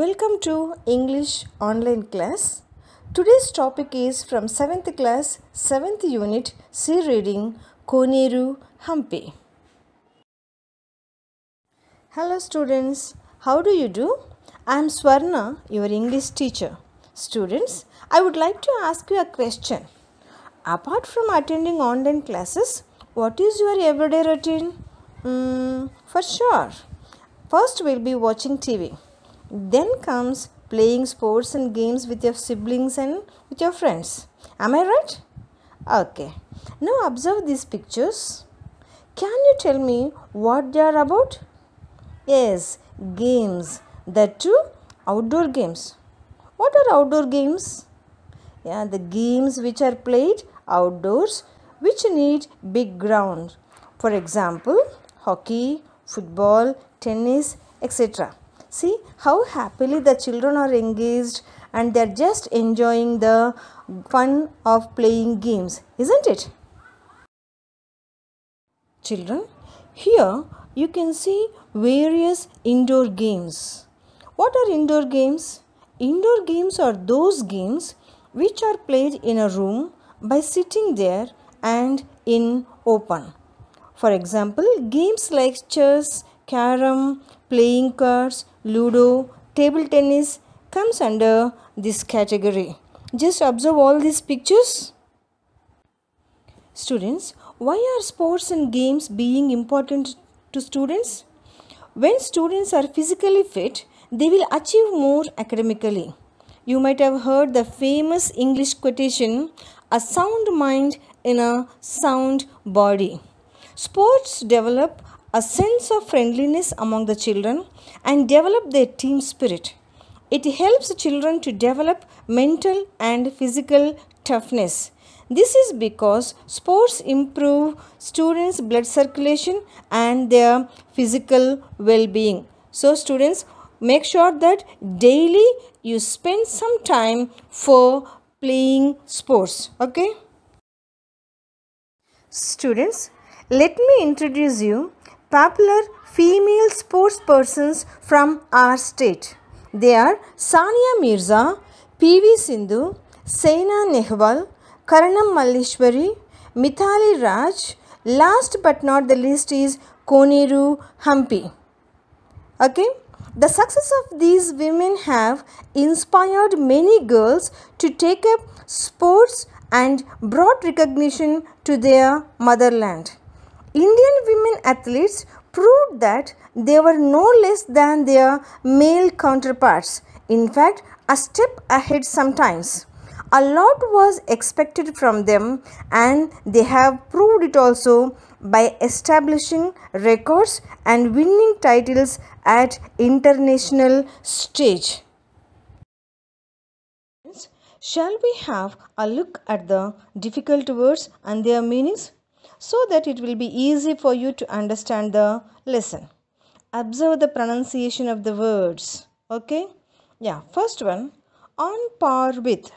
Welcome to English online class. Today's topic is from 7th class, 7th unit, C reading Koneru Hampi. Hello students, how do you do? I am Swarna, your English teacher. Students, I would like to ask you a question. Apart from attending online classes, what is your everyday routine? Mm, for sure. First, we'll be watching TV. Then comes playing sports and games with your siblings and with your friends. Am I right? Okay. Now observe these pictures. Can you tell me what they are about? Yes, games. The two outdoor games. What are outdoor games? Yeah, the games which are played outdoors which need big ground. For example, hockey, football, tennis, etc. See how happily the children are engaged and they're just enjoying the fun of playing games, isn't it? Children, here you can see various indoor games. What are indoor games? Indoor games are those games which are played in a room by sitting there and in open. For example, games like chess, carom, playing cards, ludo, table tennis comes under this category. Just observe all these pictures. Students, why are sports and games being important to students? When students are physically fit, they will achieve more academically. You might have heard the famous English quotation, a sound mind in a sound body. Sports develop a sense of friendliness among the children, and develop their team spirit. It helps children to develop mental and physical toughness. This is because sports improve students' blood circulation and their physical well being. So, students, make sure that daily you spend some time for playing sports. Okay? Students, let me introduce you popular female sportspersons from our state. They are Sania Mirza, PV Sindhu, Saina Nehwal, Karanam Malleshwari, Mithali Raj. Last but not the least is Ru Hampi. Okay. The success of these women have inspired many girls to take up sports and brought recognition to their motherland. Indian women athletes proved that they were no less than their male counterparts, in fact, a step ahead sometimes. A lot was expected from them, and they have proved it also by establishing records and winning titles at international stage. Shall we have a look at the difficult words and their meanings? so that it will be easy for you to understand the lesson. Observe the pronunciation of the words. Okay? Yeah, first one on par with.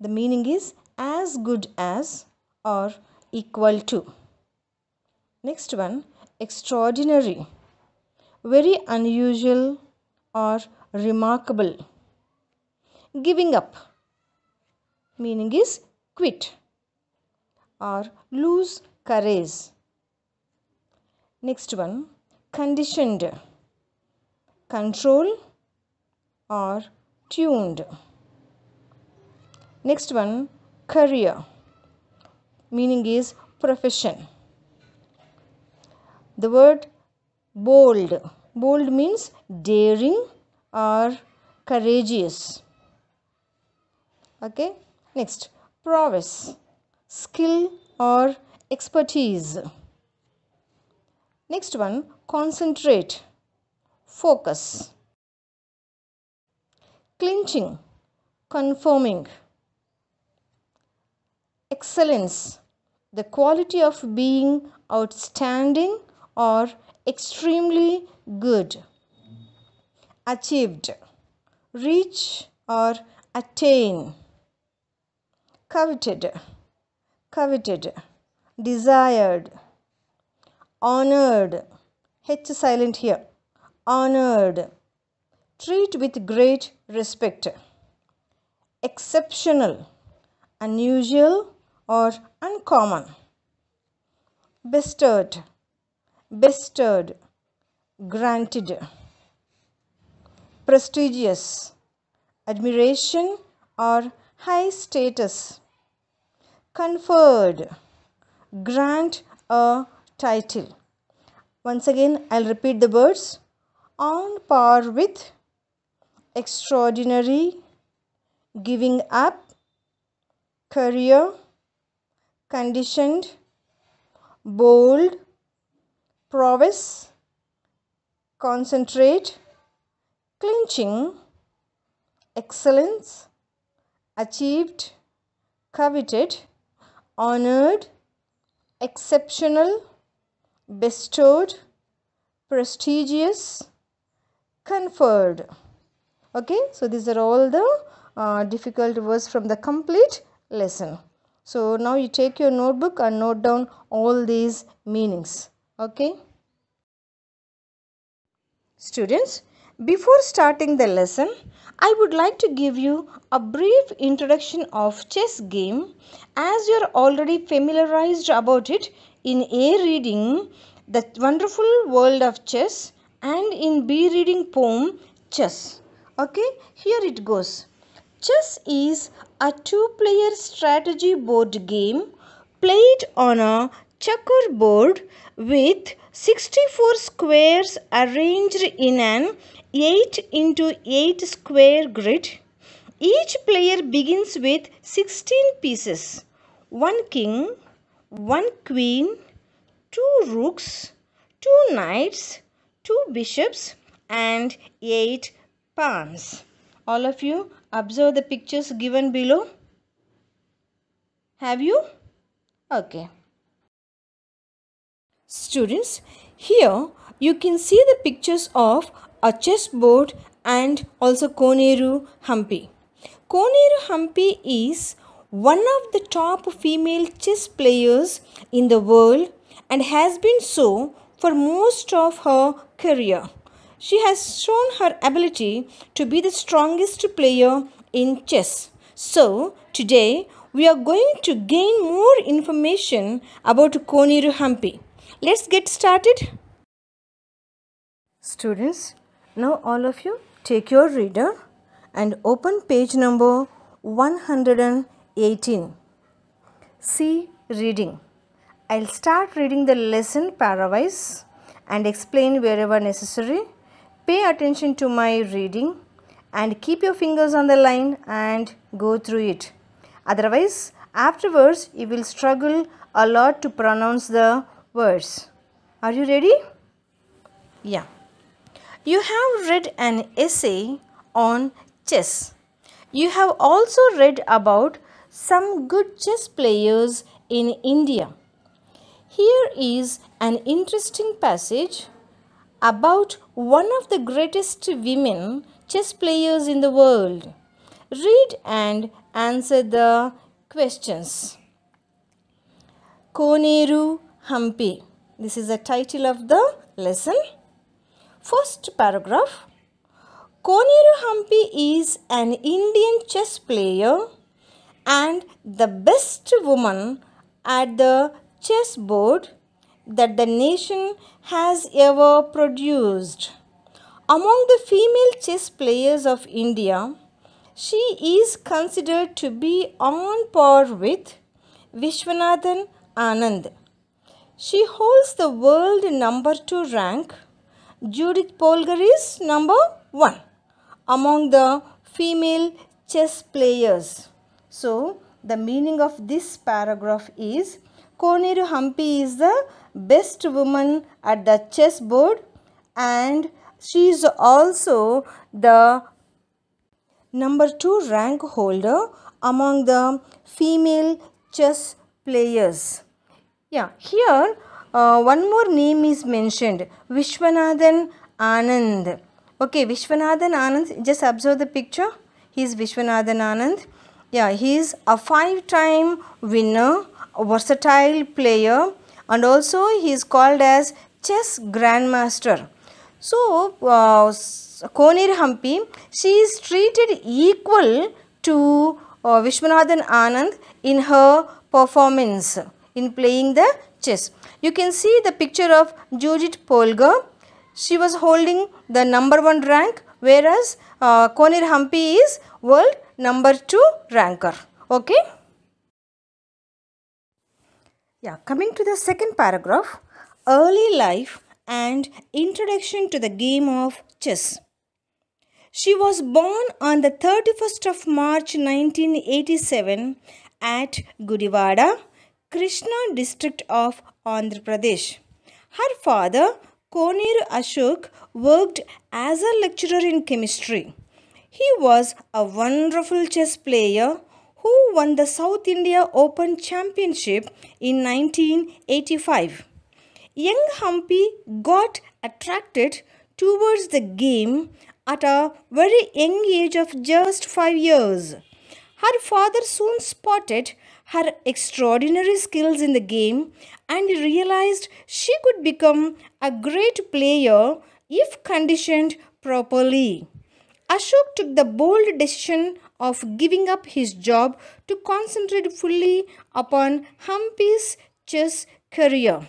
The meaning is as good as or equal to. Next one extraordinary. Very unusual or remarkable. Giving up. Meaning is quit or lose courage. Next one conditioned, control or tuned. Next one career, meaning is profession. The word bold, bold means daring or courageous. Okay, next prowess, skill or expertise. Next one concentrate, focus, clinching, confirming, excellence, the quality of being outstanding or extremely good, achieved, reach or attain, coveted coveted, desired, honored. H silent here. Honored. Treat with great respect. Exceptional, unusual or uncommon. Bestowed, bestowed, granted. Prestigious, admiration or high status conferred grant a title once again i'll repeat the words on par with extraordinary giving up career conditioned bold prowess concentrate clinching excellence achieved coveted honored, exceptional, bestowed, prestigious, conferred. Okay, so these are all the uh, difficult words from the complete lesson. So now you take your notebook and note down all these meanings. Okay. Students, before starting the lesson, I would like to give you a brief introduction of chess game as you are already familiarized about it in A reading The Wonderful World of Chess and in B reading poem Chess. Okay, here it goes. Chess is a two player strategy board game played on a checkerboard with 64 squares arranged in an 8 into 8 square grid. Each player begins with 16 pieces. 1 king, 1 queen, 2 rooks, 2 knights, 2 bishops and 8 pawns. All of you observe the pictures given below. Have you? Okay. Students, here you can see the pictures of a chessboard and also Koneru Hampi. Koneru Hampi is one of the top female chess players in the world and has been so for most of her career. She has shown her ability to be the strongest player in chess. So, today we are going to gain more information about Koneru Hampi. Let's get started. Students, now all of you take your reader and open page number 118. See reading. I'll start reading the lesson parawise and explain wherever necessary. Pay attention to my reading and keep your fingers on the line and go through it. Otherwise, afterwards you will struggle a lot to pronounce the words. Are you ready? Yeah. You have read an essay on chess. You have also read about some good chess players in India. Here is an interesting passage about one of the greatest women chess players in the world. Read and answer the questions. Koneru Hampi. This is the title of the lesson. First paragraph. Koneru Hampi is an Indian chess player and the best woman at the chessboard that the nation has ever produced. Among the female chess players of India, she is considered to be on par with Vishwanathan Anand. She holds the world number 2 rank. Judith Polgar is number 1 among the female chess players. So, the meaning of this paragraph is Koneru Hampi is the best woman at the chess board, and she is also the number 2 rank holder among the female chess players. Yeah, here uh, one more name is mentioned, Vishwanathan Anand. Okay, Vishwanathan Anand, just observe the picture. He is Vishwanathan Anand. Yeah, he is a five-time winner, a versatile player and also he is called as chess grandmaster. So, uh, Konir Hampi, she is treated equal to uh, Vishwanathan Anand in her performance in playing the chess. You can see the picture of Judith Polgar. She was holding the number one rank whereas uh, Konir Hampi is world number two ranker. Okay. Yeah, coming to the second paragraph, early life and introduction to the game of chess. She was born on the 31st of March 1987 at Gudivada, Krishna district of Andhra Pradesh. Her father, Konir Ashok, worked as a lecturer in chemistry. He was a wonderful chess player who won the South India Open Championship in 1985. Young Humpy got attracted towards the game at a very young age of just five years. Her father soon spotted her extraordinary skills in the game and realized she could become a great player if conditioned properly. Ashok took the bold decision of giving up his job to concentrate fully upon Humpy's chess career.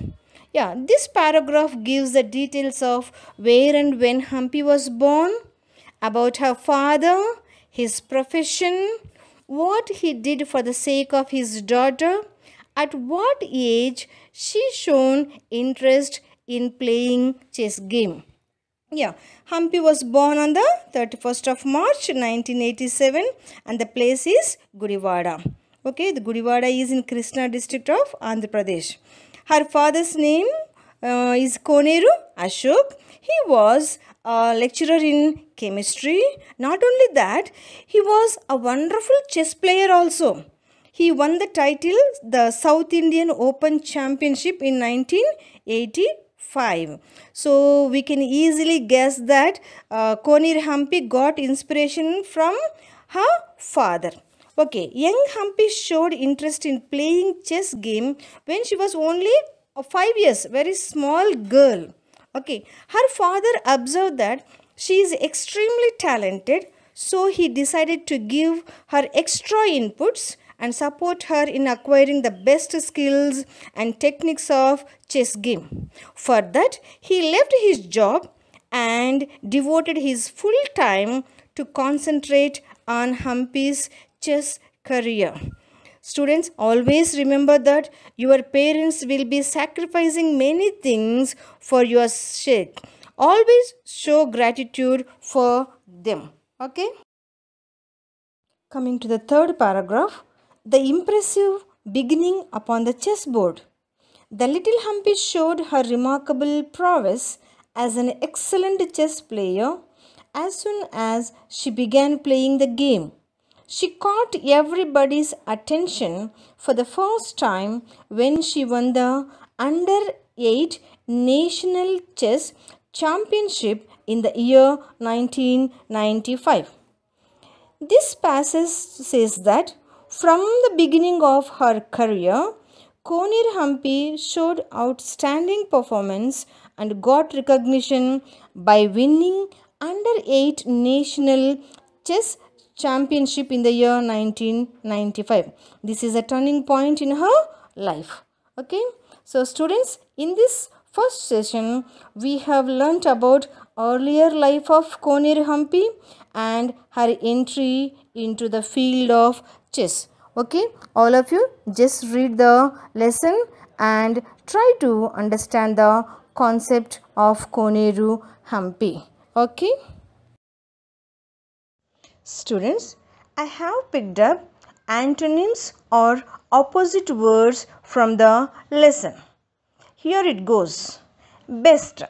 Yeah, this paragraph gives the details of where and when Humpy was born, about her father, his profession, what he did for the sake of his daughter, at what age she shown interest in playing chess game. Yeah, Humpy was born on the 31st of March 1987 and the place is Gurivada. Okay, the Gurivada is in Krishna district of Andhra Pradesh. Her father's name uh, is Koneru Ashok. He was a lecturer in chemistry. Not only that, he was a wonderful chess player also. He won the title, the South Indian Open Championship in 1985. So, we can easily guess that uh, Konir Hampi got inspiration from her father. Okay, young Hampi showed interest in playing chess game when she was only 5 years, very small girl. Okay, her father observed that she is extremely talented, so he decided to give her extra inputs and support her in acquiring the best skills and techniques of chess game. For that, he left his job and devoted his full time to concentrate on Humpy's chess career. Students, always remember that your parents will be sacrificing many things for your sake. Always show gratitude for them. Okay? Coming to the third paragraph, the impressive beginning upon the chessboard. The little Humpy showed her remarkable prowess as an excellent chess player as soon as she began playing the game. She caught everybody's attention for the first time when she won the under 8 National Chess Championship in the year 1995. This passage says that from the beginning of her career, Konir Hampi showed outstanding performance and got recognition by winning under 8 National Chess championship in the year 1995. This is a turning point in her life. Okay. So students, in this first session, we have learnt about earlier life of Konir Hampi and her entry into the field of chess. Okay. All of you just read the lesson and try to understand the concept of Koneru Hampi. Okay. Students, I have picked up antonyms or opposite words from the lesson. Here it goes. Best,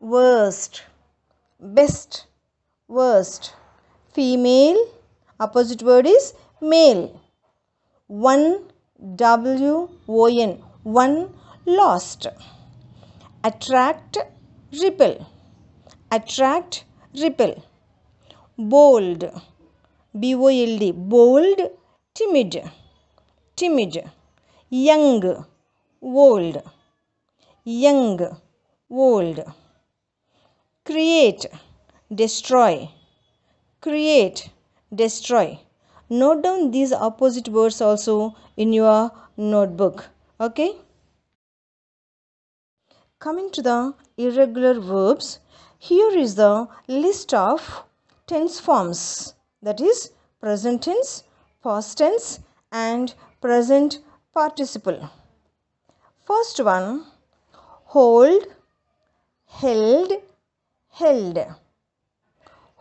worst, best, worst. Female, opposite word is male. One, W-O-N, one lost. Attract, repel. Attract, repel bold b o l d bold timid timid young old young old create destroy create destroy note down these opposite words also in your notebook okay coming to the irregular verbs here is the list of tense forms that is present tense, past tense and present participle. First one hold, held, held.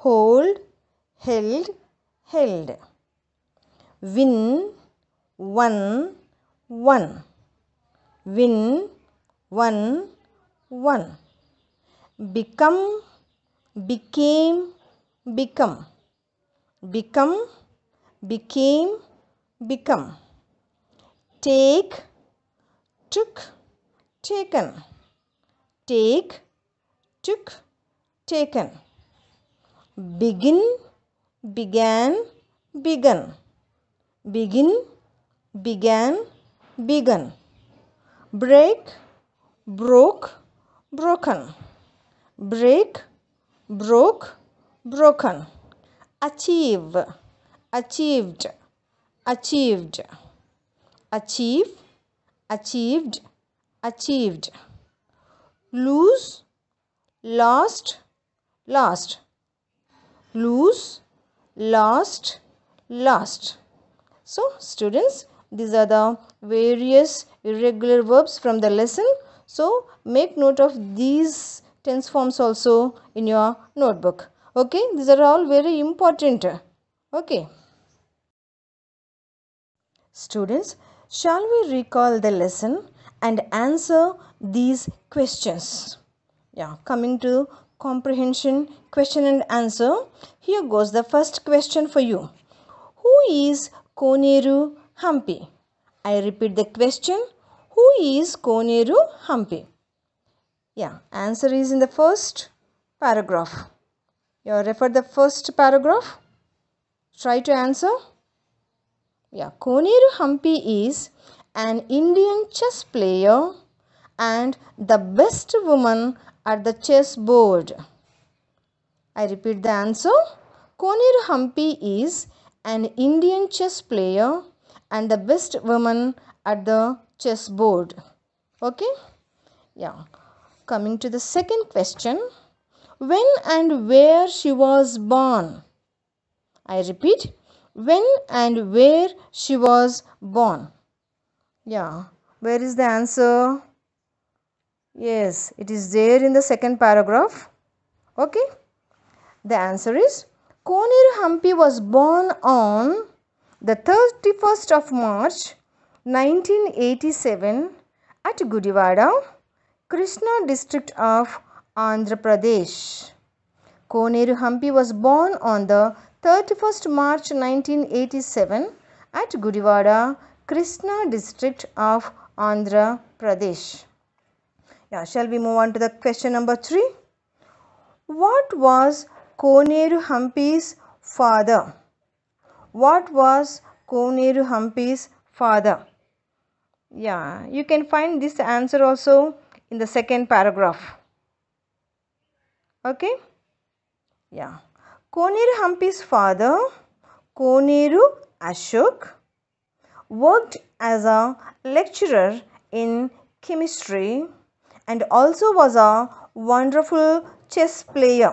Hold, held, held. Win, won, won. Win, won, won. Become, became, become become became become take took taken take took taken begin began begun begin began begun break broke broken break broke broken achieve achieved achieved achieve achieved achieved lose lost lost lose lost lost so students these are the various irregular verbs from the lesson so make note of these tense forms also in your notebook okay these are all very important okay students shall we recall the lesson and answer these questions yeah coming to comprehension question and answer here goes the first question for you who is koneru hampi i repeat the question who is koneru hampi yeah answer is in the first paragraph you refer the first paragraph. Try to answer. Yeah, Koneru Hampi is an Indian chess player and the best woman at the chess board. I repeat the answer. Koneru Hampi is an Indian chess player and the best woman at the chess board. Okay? Yeah. Coming to the second question when and where she was born. I repeat, when and where she was born. Yeah, where is the answer? Yes, it is there in the second paragraph. Okay, the answer is Konir Hampi was born on the 31st of March 1987 at Gudivada, Krishna district of Andhra Pradesh. Koneru Hampi was born on the 31st March 1987 at Gudivada, Krishna district of Andhra Pradesh. Yeah, shall we move on to the question number 3? What was Koneru Hampi's father? What was Koneru Hampi's father? Yeah, you can find this answer also in the second paragraph okay yeah koneru hampi's father koneru ashok worked as a lecturer in chemistry and also was a wonderful chess player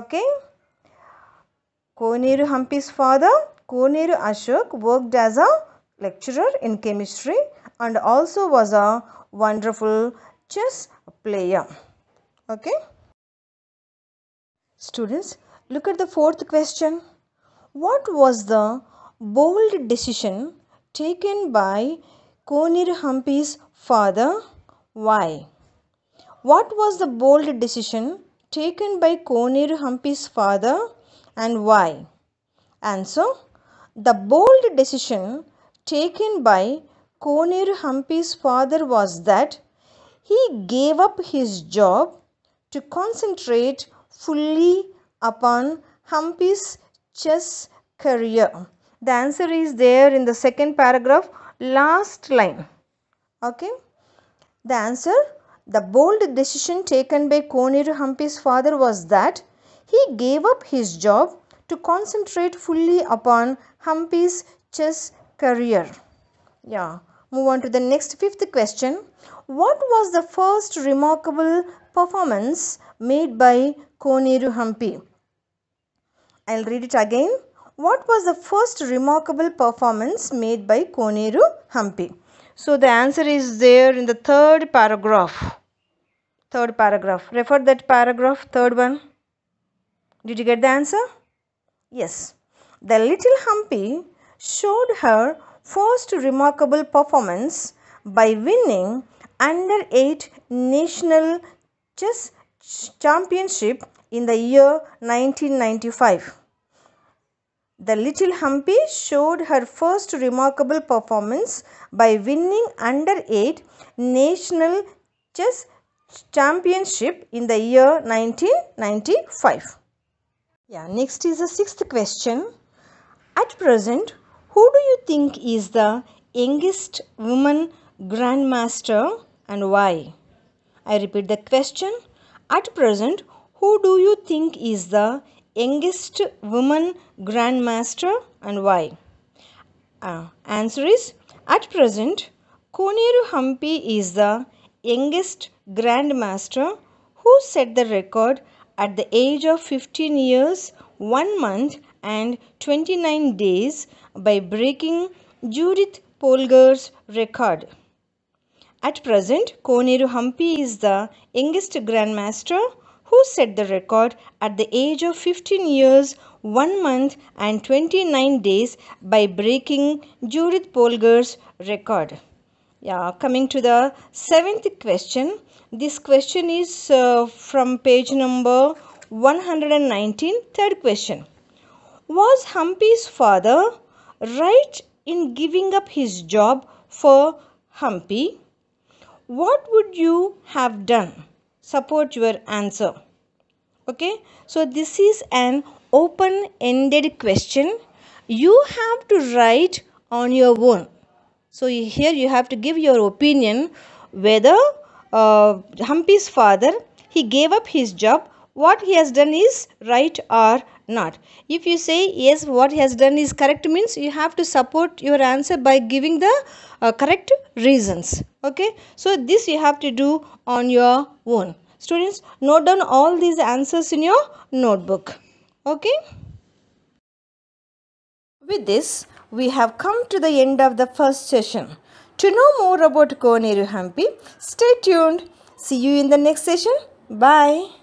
okay koneru hampi's father koneru ashok worked as a lecturer in chemistry and also was a wonderful chess player okay students look at the fourth question what was the bold decision taken by Konir Hampi's father why what was the bold decision taken by Konir Hampi's father and why answer the bold decision taken by Konir Hampi's father was that he gave up his job to concentrate fully upon Humpy's chess career. The answer is there in the second paragraph, last line. Okay. The answer, the bold decision taken by Koniru Humpy's father was that he gave up his job to concentrate fully upon Humpy's chess career. Yeah. Move on to the next fifth question. What was the first remarkable performance made by Koneru Hampi? I'll read it again. What was the first remarkable performance made by Koneru Hampi? So the answer is there in the third paragraph. Third paragraph. Refer that paragraph, third one. Did you get the answer? Yes. The little Humpy showed her First remarkable performance by winning under 8 national chess championship in the year 1995 the little humpy showed her first remarkable performance by winning under 8 national chess championship in the year 1995 yeah next is the sixth question at present who do you think is the youngest woman grandmaster and why? I repeat the question. At present, who do you think is the youngest woman grandmaster and why? Uh, answer is At present, Koneru Hampi is the youngest grandmaster who set the record at the age of 15 years, 1 month and 29 days by breaking Judith Polgar's record. At present, Koneru Hampi is the youngest grandmaster who set the record at the age of 15 years, 1 month and 29 days by breaking Judith Polgar's record. Yeah, coming to the seventh question. This question is uh, from page number 119, third question. Was Humpy's father right in giving up his job for Humpy? What would you have done? Support your answer. Okay, so this is an open ended question. You have to write on your own. So here you have to give your opinion whether uh, Humpy's father he gave up his job. What he has done is right or not. If you say yes what he has done is correct means you have to support your answer by giving the uh, correct reasons. Okay. So this you have to do on your own. Students note down all these answers in your notebook. Okay. With this we have come to the end of the first session. To know more about Koneru Hampi, stay tuned. See you in the next session. Bye.